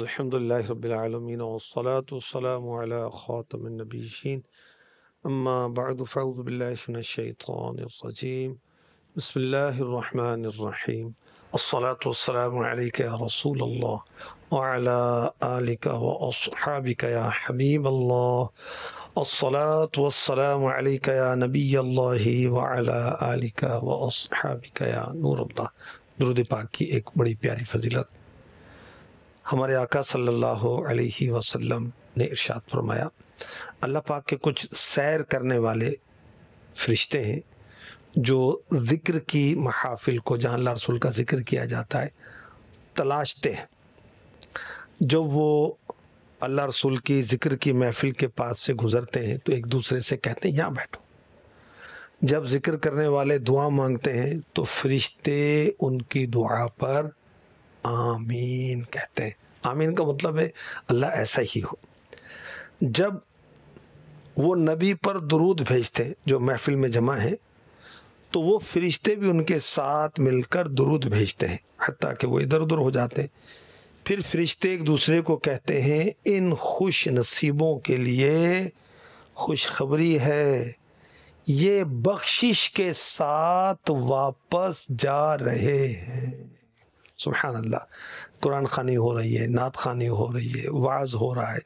अल्हम्दुलिल्लाहि वस्सलाम ख़ातमनबीन अम्मा बाद फ़ौज़बिल्लाशैतरजीम बसमीम अस्सलातुस्सलामुअलैक रसूल अल्लाह वअला आलिका व अस्हाबिका या हबीब अल्लाह अस्सलातुस्सलामुअलैक या नबी अल्लाह वअला आलिका व अस्हाबिका या नूर अल्लाह दुरूद पाक की एक बड़ी प्यारी फजीलत हमारे आका सल्लल्लाहु अलैहि वसल्लम ने इरशाद फरमाया अल्लाह पाक के कुछ सैर करने वाले फरिश्ते हैं जो ज़िक्र की महाफिल को जहाँ अल्लाह रसूल का ज़िक्र किया जाता है तलाशते हैं जब वो अल्लाह रसूल की ज़िक्र की महफिल के पास से गुज़रते हैं तो एक दूसरे से कहते हैं यहाँ बैठो जब ज़िक्र करने वाले दुआ मांगते हैं तो फरिश्ते उनकी दुआ पर आमीन कहते हैं आमीन का मतलब है अल्लाह ऐसा ही हो जब वो नबी पर दरूद भेजते हैं जो महफिल में जमा है तो वो फरिश्ते भी उनके साथ मिलकर दरूद भेजते हैं हती कि वो इधर उधर हो जाते हैं फिर फरिश्ते एक दूसरे को कहते हैं इन खुश नसीबों के लिए खुशखबरी है ये बख्शिश के साथ वापस जा रहे हैं सुबहान अल्लाह कुरान खानी हो रही है नात खानी हो रही है वाज हो रहा है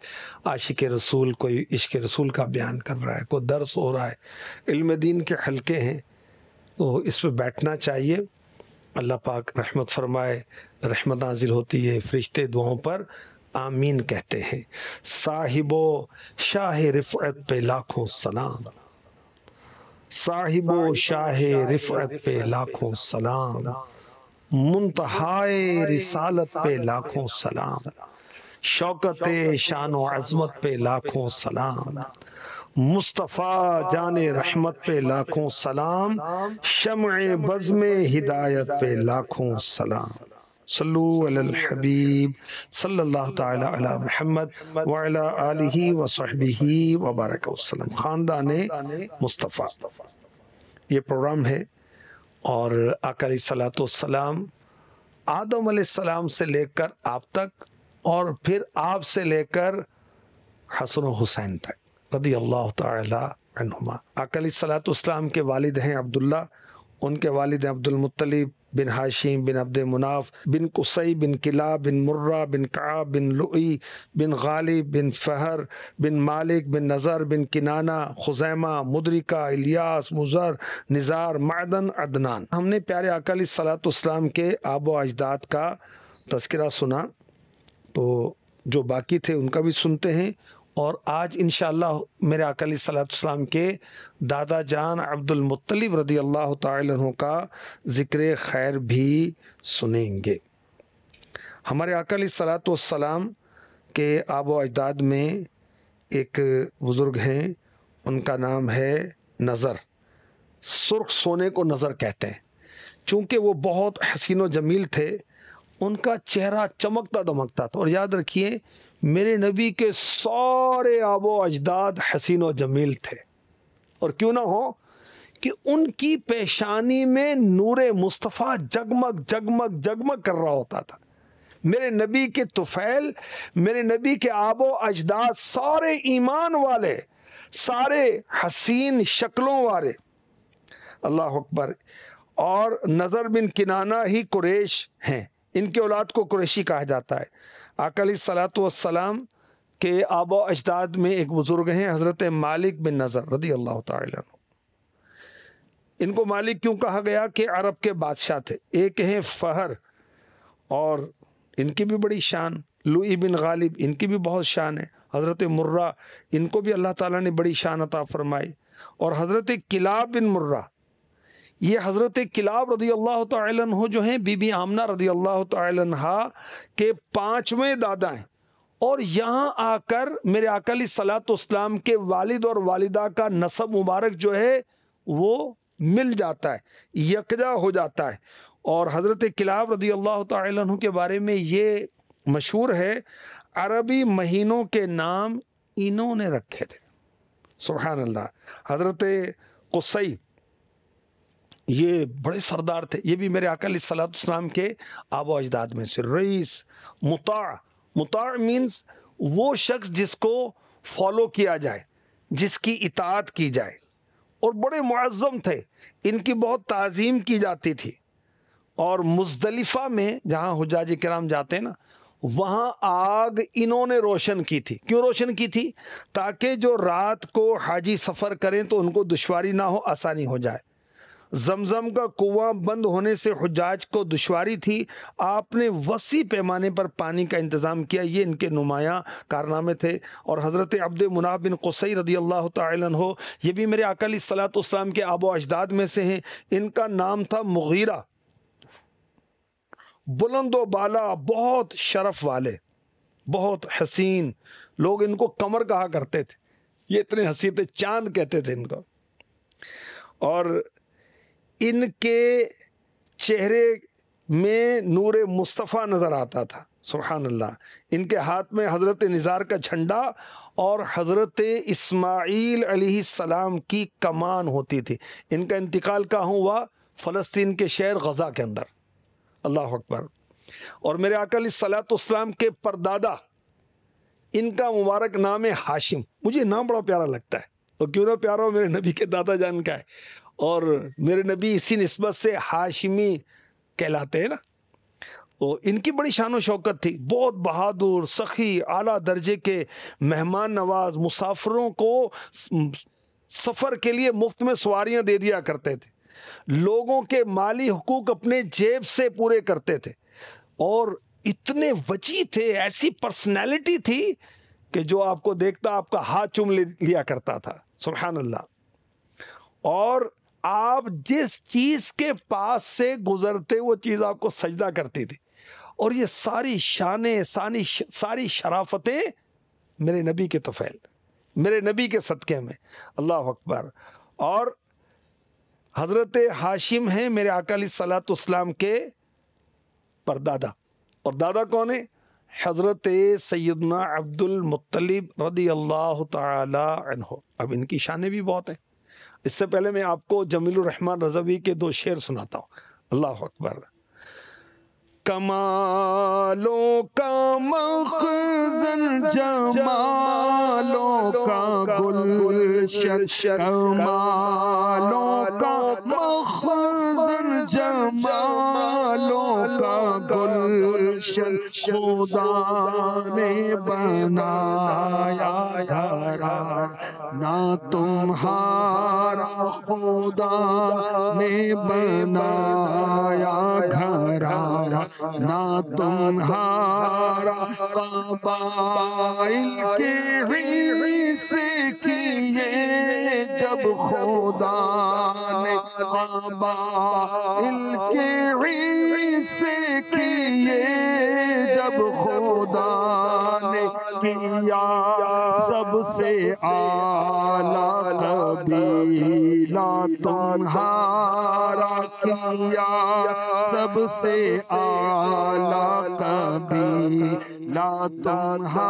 आशिक रसूल कोई इश्क रसूल का बयान कर रहा है कोई दर्स हो रहा है इल्म दीन के हल्के हैं तो इस पर बैठना चाहिए अल्लाह पाक रहमत फरमाए रहमत नाजिल होती है फरिश्ते दुआओं पर आमीन कहते हैं साहिबो शाह रिफ़त पे लाखों सलाम साहिबो शाह रिफ़त पे लाखों सलाम मुंतहाए रिसालत पे लाखों सलाम शौकत शान अजमत पे लाखों सलाम मुस्तफ़ा जान रहमत पे लाखों सलाम शम बज़ हिदायत पे लाखों सलाम सल्लुबीब सल्लल्लाहु ताला अला मोहम्मद वाला आलिही व सहबी वबारक वसल्लम ख़ानदान मुस्तफ़ा ये प्रोग्राम है और अकाली सलातम आदम सलाम से लेकर आप तक और फिर आप से लेकर हसन हुसैन तक रदी अल्लाह तुम अकाली सलातम के वालिद हैं अब्दुल्ला उनके वालिद हैं अब्दुलमतलब बिन हाशिम बिन अब्द मुनाफ बिन कुसई बिन किला बिन मुर्रा बिन का बिन लुई बिन गालिब बिन फ़हर बिन मालिक बिन नज़र बिन Kinana Khuzaima Mudrika Ilyas Mudar Nizar Maad Adnan हमने प्यारे अकल सलातम के आबो अजदाद का तस्करा सुना तो जो बाकी थे उनका भी सुनते हैं और आज इन मेरे अकली सलाम के दादा जान अब्दुलमतलब रदी अल्लाह तु का ज़िक्र खैर भी सुनेंगे हमारे अकली सलाम के आब अजदाद में एक बुज़ुर्ग हैं उनका नाम है नज़र सुर्ख सोने को नज़र कहते हैं चूँकि वो बहुत हसीन व जमील थे उनका चेहरा चमकता दमकता था और याद रखिए मेरे नबी के सारे आबो अजदाद हसीन और जमील थे और क्यों ना हो कि उनकी पेशानी में नूर मुस्तफ़ा जगमग जगमग जगमग कर रहा होता था मेरे नबी के तुफैल मेरे नबी के आबो अजदाद सारे ईमान वाले सारे हसीन शक्लों वाले अल्लाह अकबर और नज़र बिन किनाना ही कुरेश हैं इनके औलाद को कुरेशी कहा जाता है अकली सलातम के आबो अजदाद में एक बुज़ुर्ग हैं हज़रत मालिक बिन नज़र रदी अल्लाह तु इनको मालिक क्यों कहा गया कि अरब के बादशाह थे एक हैं फ़हर और इनकी भी बड़ी शान लुई बिन गालिब इनकी भी बहुत शान है हज़रत मुर्रा इनको भी अल्लाह ताला ने बड़ी शान अता फरमाई और हज़रत क़िला बिन मुर्रा ये हज़रत किलाब रदी अल्लाह हो जो हैं बीबी आमना रदी अल्लाह तहा के पाँचवें दादा हैं और यहाँ आकर मेरे अकली सलातम के वालिद और वालदा का नसब मुबारक जो है वो मिल जाता है यकजा हो जाता है और हज़रत किलाब रदी अल्लाह तन के बारे में ये मशहूर है अरबी महीनों के नाम इन्होंने रखे थे सुबहानल्ला हज़रत कसई ये बड़े सरदार थे ये भी मेरे अकल सलाम के आबो अजदाद में से रईस मुता मुता मीन्स वो शख्स जिसको फॉलो किया जाए जिसकी इतात की जाए और बड़े मज़म थे इनकी बहुत तज़ीम की जाती थी और मुजदलिफ़ा में जहाँ हजाज कराम जाते हैं ना वहाँ आग इन्होंने रोशन की थी क्यों रोशन की थी ताकि जो रात को हाजी सफ़र करें तो उनको दुशारी ना हो आसानी हो जाए जमजम का कुआं बंद होने से हजाज को दुशारी थी आपने वसी पैमाने पर पानी का इंतज़ाम किया ये इनके नुमाया कारनामे थे और हज़रत अब्द मुनाब बिन कोसई रदी अल्लाह हो ये भी मेरे अकल सलातम के आबो अजदाद में से हैं इनका नाम था मुगीरा बुलंद बाला बहुत शरफ वाले बहुत हसीन लोग इनको कमर कहा करते थे ये इतने हसीन थे चांद कहते थे इनको और इनके चेहरे में नूर मुस्तफ़ा नज़र आता था सुबहान अल्लाह इनके हाथ में हज़रत निज़ार का झंडा और हज़रत इसमाईल सलाम की कमान होती थी इनका इंतकाल कहाँ हुआ फ़लस्तीन के शहर गज़ा के अंदर अल्लाह अकबर और मेरे अकल सलातम के परदादा इनका मुबारक नाम है हाशिम मुझे नाम बड़ा प्यारा लगता है तो क्यों ना प्यारा हो मेरे नबी के दादा जान का है और मेरे नबी इसी नस्बत से हाशमी कहलाते हैं ना तो इनकी बड़ी शान शौकत थी बहुत बहादुर सखी आला दर्जे के मेहमान नवाज मुसाफरों को सफ़र के लिए मुफ्त में सवारियां दे दिया करते थे लोगों के माली हकूक अपने जेब से पूरे करते थे और इतने वजी थे ऐसी पर्सनैलिटी थी कि जो आपको देखता आपका हाथ चुम लिया करता था सुबहानल्ला और आप जिस चीज के पास से गुजरते वो चीज आपको सजदा करती थी और ये सारी शान सारी सारी शराफतें मेरे नबी के तफैल मेरे नबी के सदक़े में अल्लाह अकबर और हज़रत हाशिम हैं मेरे अकाली सलातम के परदादा और दादा कौन है हज़रत सैदना अब्दुलमतलब रदी अल्लाह तब इनकी शान भी बहुत हैं इससे पहले मैं आपको जमील रहमान रजवी के दो शेर सुनाता हूँ अल्लाह अकबर कमालों का मखजन जमालों का गुलशन कमालों का मखजन जमालों का गुलशन खुदा ने बनाया हरा ना तुम्हारा खुदा ने बनाया घरारा ना तुम्हारा कबाइल के से किए जब खुदा ने कबाइल के से किए जब खुदा ने किया सबसे आला कबीला तुम्हारा किया सबसे आला कबीला तुम्हारा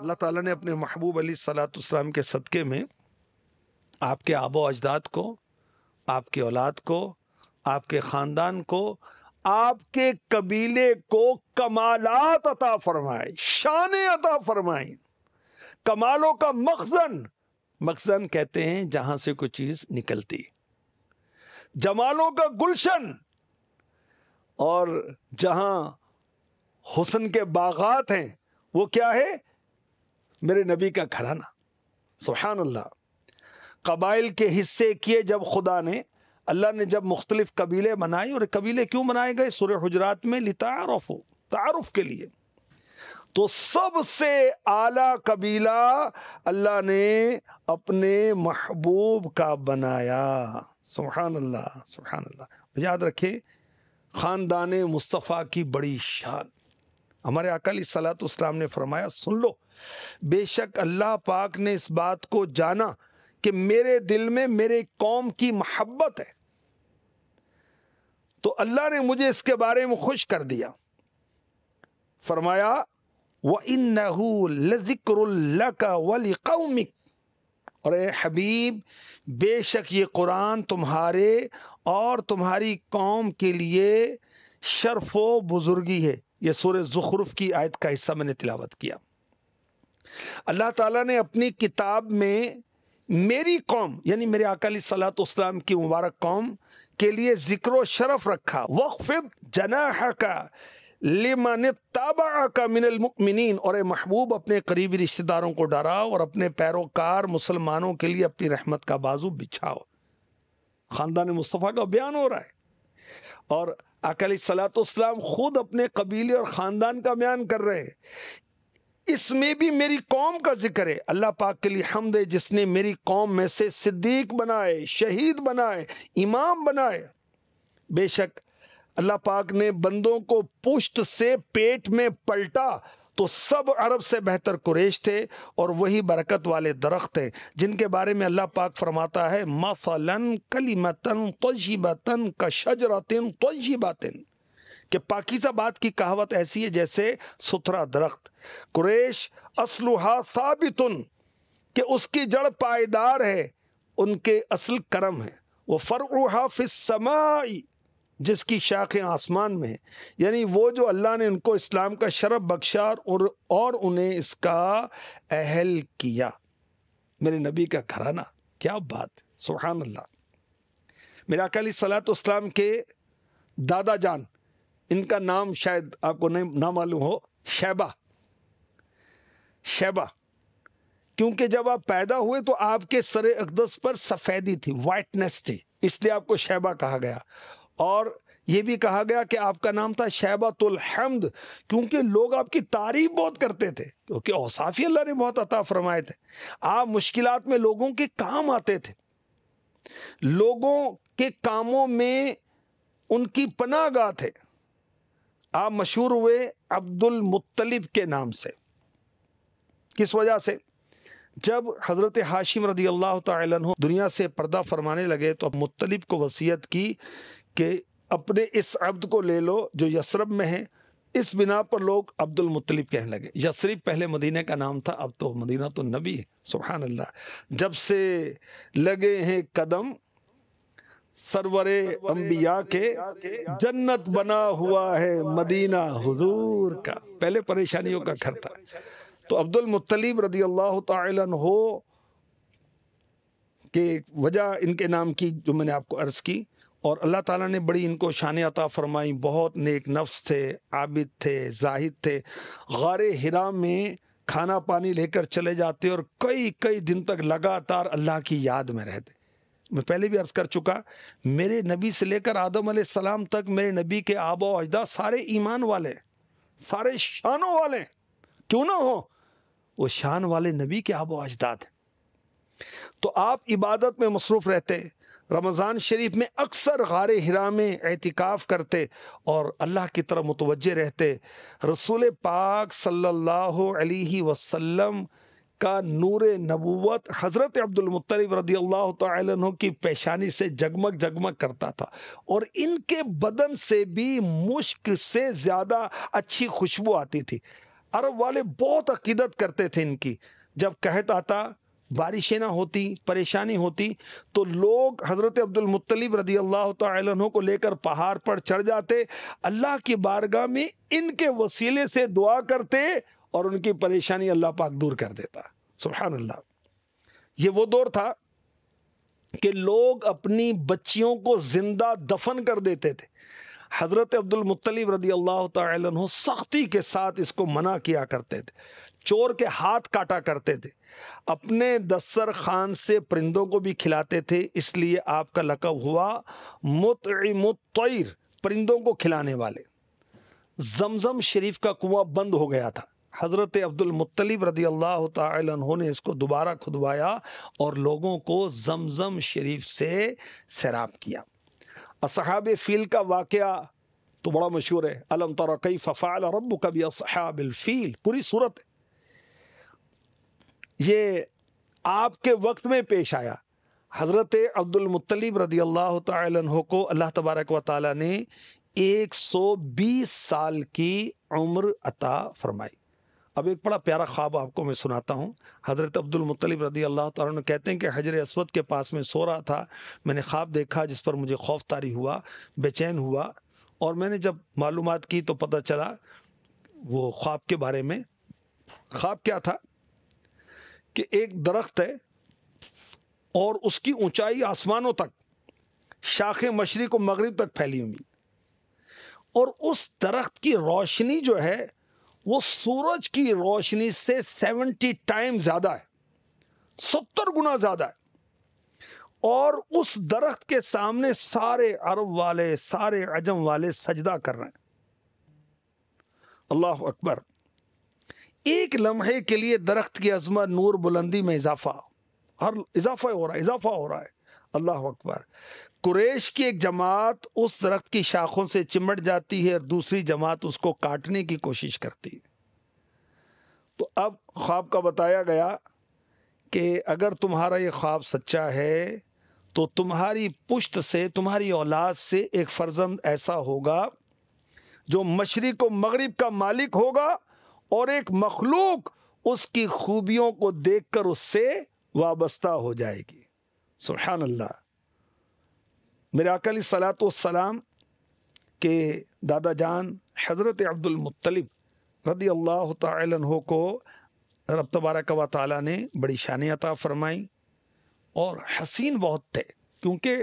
अल्लाह ताला ने अपने महबूब अली सलाम के सदक़े में आपके आबो अजदाद को आपकी औलाद को आपके ख़ानदान को आपके कबीले को कमालात अता फरमाए शान अता फरमाए कमालों का मखजन मखजन कहते हैं जहां से कोई चीज निकलती जमालों का गुलशन और जहां हुसन के बागात हैं वो क्या है मेरे नबी का घराना सुबहानल्ला कबाइल के हिस्से किए जब खुदा ने अल्लाह ने जब मुख्तलिफ कबीले बनाए और कबीले क्यों बनाए गए सुर हजरात में लितारफ़ हो तारफ़ के लिए तो सबसे आला कबीला अल्लाह ने अपने महबूब का बनाया सुबहान अल्लाह सुबहान अल्लाह याद रखें ख़ानदान मुस्तफ़ा की बड़ी शान हमारे अकाली सलात ने फरमाया सुन लो बेशक अल्लाह पाक ने इस बात को जाना कि मेरे दिल में मेरे कौम की महब्बत है तो अल्लाह ने मुझे इसके बारे में खुश कर दिया फरमाया व इन लजिक्र और ए हबीब बेशक ये कुरान तुम्हारे और तुम्हारी कौम के लिए शर्फ बुज़ुर्गी है यह सूर जुखरुफ की आयत का हिस्सा मैंने तिलावत किया अल्लाह ताला ने अपनी किताब में मेरी कौम यानी मेरे अकाली सलात इस्लाम की मुबारक कौम के लिए जिक्र शरफ रखा वक्फ़ जना का लिमन ताबा का मिनलमिन और महबूब अपने करीबी रिश्तेदारों को डराओ और अपने पैरोकार मुसलमानों के लिए अपनी रहमत का बाजू बिछाओ ख़ानदान मुस्तफ़ा का बयान हो रहा है और अकली सलात खुद अपने कबीले और ख़ानदान का बयान कर रहे हैं इसमें भी मेरी कौम का जिक्र है अल्लाह पाक के लिए हमद है जिसने मेरी कौम में से सिद्दीक बनाए शहीद बनाए इमाम बनाए बेशक अल्लाह पाक ने बंदों को पुष्ट से पेट में पलटा तो सब अरब से बेहतर कुरेश थे और वही बरकत वाले दरख्त थे जिनके बारे में अल्लाह पाक फरमाता है मफलन कलीमतन तजीबतन का शजरतन तजीबातन कि पाकिजाबाद की कहावत ऐसी है जैसे सुथरा दरख्त कुरेश असलुहा साबित कि उसकी जड़ पायदार है उनके असल करम है वो फ़रुहा फिसमाई जिसकी शाखें आसमान में हैं यानी वो जो अल्लाह ने उनको इस्लाम का शरफ बख्शा और और उन्हें इसका अहल किया मेरे नबी का घराना क्या बात सुबहानल्ला मेरा अकाली सलात इस्लाम के दादा जान इनका नाम शायद आपको नहीं ना मालूम हो शैबा शैबा क्योंकि जब आप पैदा हुए तो आपके सरे अकदस पर सफ़ेदी थी वाइटनेस थी इसलिए आपको शैबा कहा गया और ये भी कहा गया कि आपका नाम था शैबा हमद क्योंकि लोग आपकी तारीफ बहुत करते थे क्योंकि औसाफी अल्लाह ने बहुत अता फरमाए थे आप मुश्किलात में लोगों के काम आते थे लोगों के कामों में उनकी पनागा थे आप मशहूर हुए अब्दुल मुत्तलिब के नाम से किस वजह से जब हज़रत हाशिम रदी अल्लाह तु दुनिया से पर्दा फरमाने लगे तो मुत्तलिब को वसीयत की कि अपने इस अब्द को ले लो जो यसरब में है इस बिना पर लोग अब्दुल मुत्तलिब कहने लगे यसरब पहले मदीने का नाम था अब तो मदीना तो नबी है सुबहान अल्लाह जब से लगे हैं कदम सरवरे अंबिया के जन्नत बना हुआ है मदीना हुजूर का पहले परेशानियों का घर था तो अब्दुल मुत्तलीब रदी अल्लाह हो के वजह इनके नाम की जो मैंने आपको अर्ज़ की और अल्लाह ताला ने बड़ी इनको शान अता फरमाई बहुत नेक नफ्स थे आबिद थे जाहिद थे गार हिरा में खाना पानी लेकर चले जाते और कई कई दिन तक लगातार अल्लाह की याद में रहते मैं पहले भी अर्ज कर चुका मेरे नबी से लेकर आदम सलाम तक मेरे नबी के आबो अजदा सारे ईमान वाले सारे शानों वाले क्यों ना हो वो शान वाले नबी के आबो अजदाद तो आप इबादत में मसरूफ़ रहते रमज़ान शरीफ में अक्सर गार हिरा में एहतिकाफ़ करते और अल्लाह की तरफ मुतवजह रहते रसूल पाक सल्लल्लाहु अलैहि वसल्लम का नूर नबूत हज़रत अब्दुलमतलब रदी अल्लाह तु की पेशानी से जगमग जगमग करता था और इनके बदन से भी मुश्क से ज़्यादा अच्छी खुशबू आती थी अरब वाले बहुत अकीदत करते थे इनकी जब कहता था बारिशें ना होती परेशानी होती तो लोग हज़रत अब्दुलमतलब रदी अल्लाह तु को लेकर पहाड़ पर चढ़ जाते अल्लाह की बारगाह में इनके वसीले से दुआ करते और उनकी परेशानी अल्लाह पाक दूर कर देता सुबहान अल्लाह ये वो दौर था कि लोग अपनी बच्चियों को ज़िंदा दफन कर देते थे हज़रत अब्दुलमतलब रदी अल्लाह तु सख्ती के साथ इसको मना किया करते थे चोर के हाथ काटा करते थे अपने दस्तर खान से परिंदों को भी खिलाते थे इसलिए आपका लकब हुआ मुतमतर परिंदों को खिलाने वाले जमजम शरीफ का कुआं बंद हो गया था हज़रत अब्दुलमतलब रदी अल्लाह तहों ने इसको दोबारा खुदवाया और लोगों को जमज़म शरीफ से सैराब किया असहाब फ़ील का वाक़ तो बड़ा मशहूर है अलम तर कई फ़फ़ाल रब कभी फील पूरी सूरत ये आपके वक्त में पेश आया हज़रत अब्दुलमतलब रदी अल्लाह तहों को अल्लाह तबारक व ताली ने 120 साल की उम्र अता फरमाई अब एक बड़ा प्यारा ख्वाब आपको मैं सुनाता हूँ हज़रत अब्दुल मुत्तलिब रदी अल्लाह तुम कहते हैं कि हजर असवद के पास में सो रहा था मैंने ख्वाब देखा जिस पर मुझे खौफ तारी हुआ बेचैन हुआ और मैंने जब मालूम की तो पता चला वो ख्वाब के बारे में ख्वाब क्या था कि एक दरख्त है और उसकी ऊंचाई आसमानों तक शाखें मशरक व मगरब तक फैली हुई और उस दरख्त की रोशनी जो है वो सूरज की रोशनी से सेवेंटी टाइम ज़्यादा है सत्तर गुना ज़्यादा है और उस दरख्त के सामने सारे अरब वाले सारे अजम वाले सजदा कर रहे हैं अल्लाह अकबर एक लम्हे के लिए दरख्त की अजमत नूर बुलंदी में इजाफा हर इजाफा हो रहा है इजाफा हो रहा है अल्लाह अकबर कुरेश की एक जमात उस दरख्त की शाखों से चिमट जाती है और दूसरी जमात उसको काटने की कोशिश करती है तो अब ख्वाब का बताया गया कि अगर तुम्हारा ये ख्वाब सच्चा है तो तुम्हारी पुश्त से तुम्हारी औलाद से एक फ़र्जंद ऐसा होगा जो मशरक़ व मगरब का मालिक होगा और एक मखलूक उसकी खूबियों को देखकर उससे वाबस्ता हो जाएगी सुबहान अल्लाह मेरे अकली सलाम के दादा जान हज़रत अब्दुलमतलब रदी अल्लाह तहो को रब तबारक व ताली ने बड़ी शान अता फरमाई और हसीन बहुत थे क्योंकि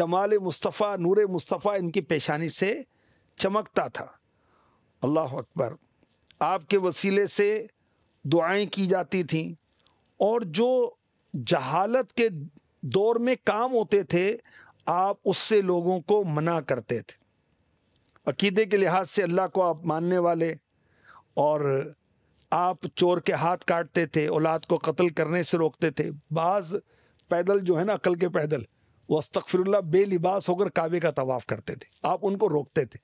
जमाल मुस्तफ़ा नूर मुस्तफ़ा इनकी पेशानी से चमकता था अल्लाह अकबर आपके वसीले से दुआएं की जाती थीं और जो जहालत के दौर में काम होते थे आप उससे लोगों को मना करते थे अकीदे के लिहाज से अल्लाह को आप मानने वाले और आप चोर के हाथ काटते थे औलाद को कत्ल करने से रोकते थे बाज़ पैदल जो है ना अकल के पैदल वो अस्तफ़िरल्ला बेलिबास होकर काबे का तवाफ़ करते थे आप उनको रोकते थे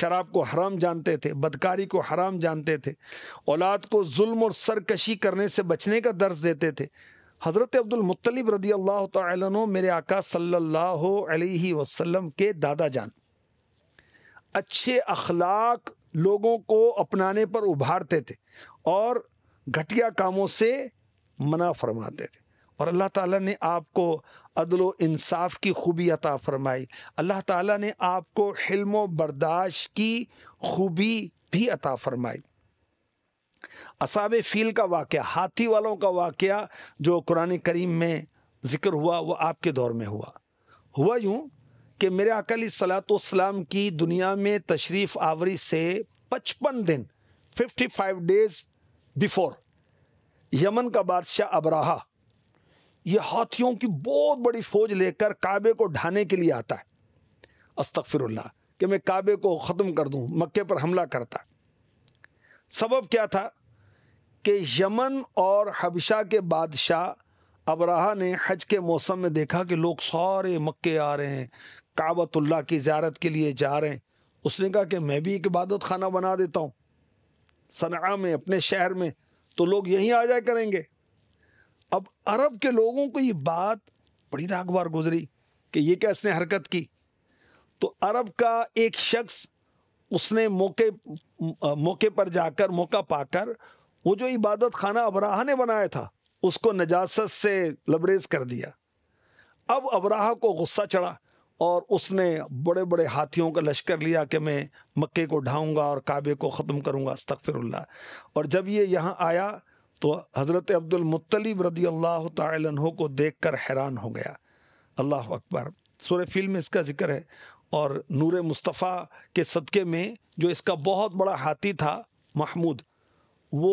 शराब को हराम जानते थे बदकारी को हराम जानते थे औलाद को जुल्म और सरकशी करने से बचने का दर्ज देते थे हज़रत अब्दुलमतलब रदी अल्लाह तु मेरे आका सल्ला वसम के दादा जान अच्छे अखलाक लोगों को अपनाने पर उभारते थे और घटिया कामों से मना फरमाते थे और अल्लाह ताला ने आपको अदल इंसाफ की खूबी अता फरमाई अल्लाह ताला ने आपको हिल्म बर्दाश्त की खूबी भी अता फरमाई असाब फील का वाक़ हाथी वालों का वाक़ जो कुरान करीम में ज़िक्र हुआ वह आपके दौर में हुआ हुआ यूँ कि मेरे अकली सलातम की दुनिया में तशरीफ़ आवरी से पचपन दिन fifty five days before Yemen का बादशाह अबराहा यह हाथियों की बहुत बड़ी फ़ौज लेकर काबे को ढाने के लिए आता है अस्तफ़िरल्ला कि मैं काबे को ख़त्म कर दूँ मक्के पर हमला करता है सबब क्या था कि यमन और हबशा के बादशाह अबराहा ने हज के मौसम में देखा कि लोग सारे मक्के आ रहे हैं काबतुल्ला की ज्यारत के लिए जा रहे हैं उसने कहा कि मैं भी एक इबादत खाना बना देता हूँ सना में अपने शहर में तो लोग यहीं आ जाया करेंगे अब अरब के लोगों को ये बात बड़ी रागवार गुजरी कि ये क्या इसने हरकत की तो अरब का एक शख्स उसने मौके मौके पर जाकर मौका पाकर वो जो इबादत खाना अबराहा ने बनाया था उसको नजासत से लबरेज कर दिया अब अबराहा को गुस्सा चढ़ा और उसने बड़े बड़े हाथियों का लश्कर लिया कि मैं मक्के को ढाऊंगा और काबे को ख़त्म करूंगा अस्तफ़िरल्ला और जब ये यहाँ आया तो हज़रत अब्दुलमतलब रदी अल्लाह तहों को देख कर हैरान हो गया अल्लाह अकबर सूर फिल्म में इसका जिक्र है और नूर मुस्तफ़ा के सदक़े में जो इसका बहुत बड़ा हाथी था महमूद वो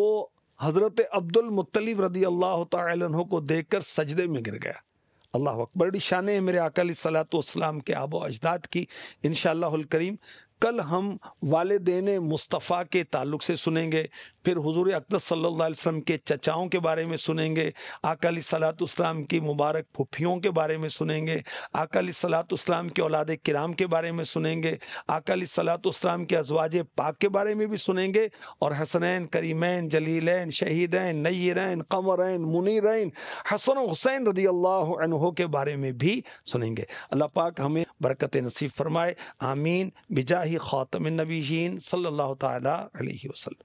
हज़रत अब्दुलमतलब रदी अल्लाह तहों को देख कर सजदे में गिर गया अल्लाह अकबर बड़ी शान है मेरे अकल सलातम के आबो अजदाद की इन करीम कल हम वालदेन मुस्तफ़ा के ताल्लुक से सुनेंगे फिर हजूर अकदर सल्ला के चचाओं के बारे में सुनेंगे आकाली सलातम की मुबारक फुफियों के बारे में सुनेंगे आकाली सलातम के औलाद किराम के बारे में सुनेंगे आकाली सलातम के अजवाज पाक के बारे में भी सुनेंगे और हसनैन करीमैन जलीलैन शहीदैन नयरैन कमरैन मुनिरैन हसन हुसैन रदी अल्लाह के बारे में भी सुनेंगे अल्लाह पाक हमें बरकत नसीब फरमाए आमीन बिजाही ख़ातम नबीन सल्ला तसल्म